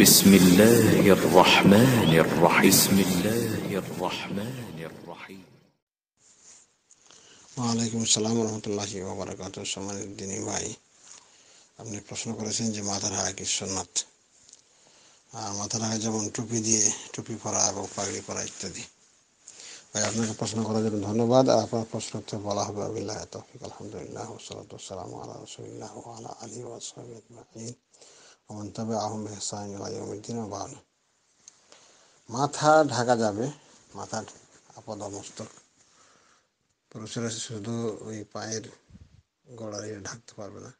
بسم الله الرحمن الرحيم بسم الله الرحمن الرحيم ওয়ালাইকুম আসসালাম রহমতুল্লাহি ওবরাকাত সম্মানিত দিনী ভাই আপনি প্রশ্ন করেছেন যে মাথার হারা কি সুন্নাত মাথার হারা যেমন টুপি দিয়ে টুপি পরা এবং পাগড়ি পরা ইত্যাদি ভাই আপনাকে প্রশ্ন করার জন্য ধন্যবাদ আর আপনার প্রশ্ন উত্তর বলা হবে আবিল্লাহ তফিক আলহামদুলিল্লাহ সালাম আল্লাহ রসুল্লাহ আলা আলী ওয়াসাবিন ওমন তবে আহম এহসান ইউদ্দিন বাউন মাথা ঢাকা যাবে মাথার আপদ মস্তক পুরুষেরা শুধু ওই পায়ের গোড়ার ঢাকতে পারবে না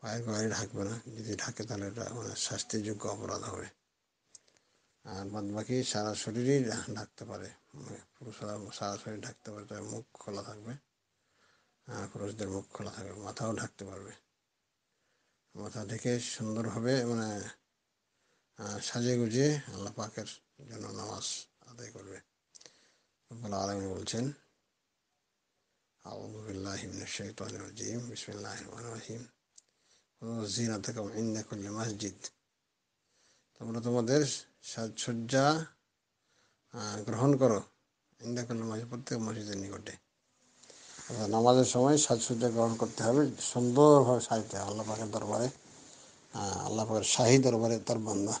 পায়ের গোড়ারি ঢাকবে না যদি ঢাকে তাহলে এটা মানে শাস্তিযোগ্য অপরাধ হবে আর বাদ বাকি সারা শরীরই ঢাকতে পারে পুরুষরা সারা শরীর ঢাকতে পারে তবে মুখ খোলা থাকবে আর পুরুষদের মুখ খোলা থাকবে মাথাও ঢাকতে পারবে মাথা থেকে সুন্দরভাবে মানে সাজে গুজিয়ে আল্লাহ পাকের জন্য নামাজ আদায় করবে আলমী বলছেন أعوذ তোমরা তোমাদের সাজসজ্জা গ্রহণ করো ইন্দাকুল মসজিদ প্রত্যেক মসজিদের নিকটে নামাজের সময় সাজসজ্জা গ্রহণ করতে হবে সুন্দরভাবে সাজতে হবে আল্লাহ পাকের দরবারে আল্লাহ পাকের শাহী দরবারে তার বান্দা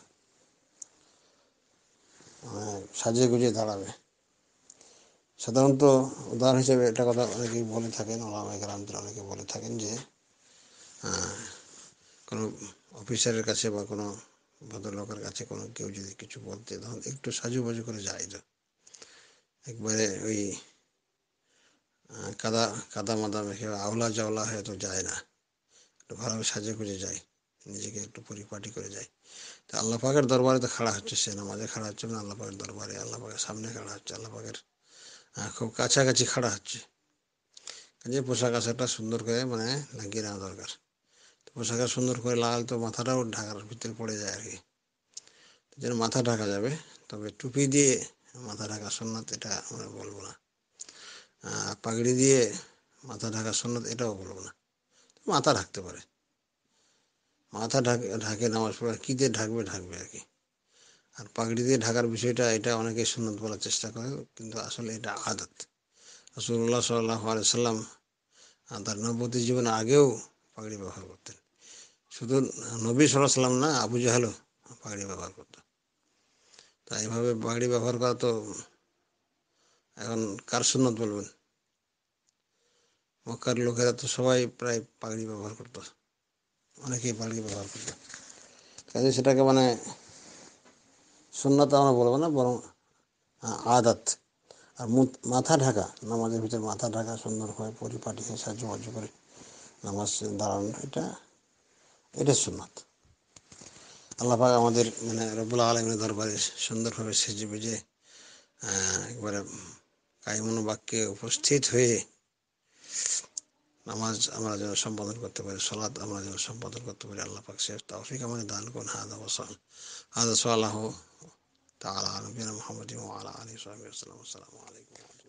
মানে সাজিয়ে গুজিয়ে দাঁড়াবে সাধারণত উদাহরণ হিসেবে এটা কথা অনেকেই বলে থাকেন ওলামা গ্রামদের অনেকে বলে থাকেন যে কোনো অফিসারের কাছে বা কোনো ভদ্রলোকের কাছে কোনো কেউ যদি কিছু বলতে তখন একটু সাজু বাজু করে যায় তো একবারে ওই কাদা কাদা মাদা মেখে আওলা জাওলা হয়ে তো যায় না একটু ভালোভাবে সাজে গুজে যায় নিজেকে একটু পরিপাটি করে যায় তা আল্লাহ পাকের দরবারে তো খাড়া হচ্ছে সে নামাজে খাড়া হচ্ছে না আল্লাহ পাকের দরবারে আল্লাহ পাকের সামনে খাড়া হচ্ছে আল্লাহ পাকের খুব কাছাকাছি খাড়া হচ্ছে যে পোশাক আশাকটা সুন্দর করে মানে লাগিয়ে নেওয়া দরকার তো পোশাকটা সুন্দর করে লাগালে তো মাথাটাও ঢাকার ভিতরে পড়ে যায় আর কি যেন মাথা ঢাকা যাবে তবে টুপি দিয়ে মাথা ঢাকা সন্ন্যত এটা আমরা বলবো না পাগড়ি দিয়ে মাথা ঢাকার সন্ন্যত এটাও বলবো না মাথা ঢাকতে পারে মাথা ঢাকে ঢাকে নামাজ পড়ে কী দিয়ে ঢাকবে ঢাকবে আর কি আর পাগড়ি দিয়ে ঢাকার বিষয়টা এটা অনেকে সুন্নত বলার চেষ্টা করে কিন্তু আসলে এটা আদত রসুল্লাহ সাল্লাহ আলসালাম তার নবতি জীবন আগেও পাগড়ি ব্যবহার করতেন শুধু নবী সাল্লাম না আবু জাহালও পাগড়ি ব্যবহার করত তাই এভাবে পাগড়ি ব্যবহার করা তো এখন কার সুন্নত বলবেন মক্কার লোকেরা তো সবাই প্রায় পাগড়ি ব্যবহার করত অনেকেই পাগড়ি ব্যবহার করত কাজে সেটাকে মানে শূন্যতা আমরা বলবো না বরং আদাত আর মাথা ঢাকা নামাজের ভিতরে মাথা ঢাকা সুন্দরভাবে পরিপাটি হয়ে সাহায্য করে নামাজ দাঁড়ানো এটা এটা সুন্নাত আল্লাহাক আমাদের মানে রবুল্লা আলমের দরবারে সুন্দরভাবে সেজে বেজে একবারে কাইমন বাক্যে উপস্থিত হয়ে নামাজ আমরা যেন সম্পাদন করতে পারি সলাদ আমরা যেন সম্পাদন করতে পারি আল্লাহ পাক শেফ তাওফিক আমাদের দান করুন হাদা ওসাল হাদা সাল্লাহ তালা আলমিন মোহাম্মদ আলা আলী সালাম আসসালামু আলাইকুম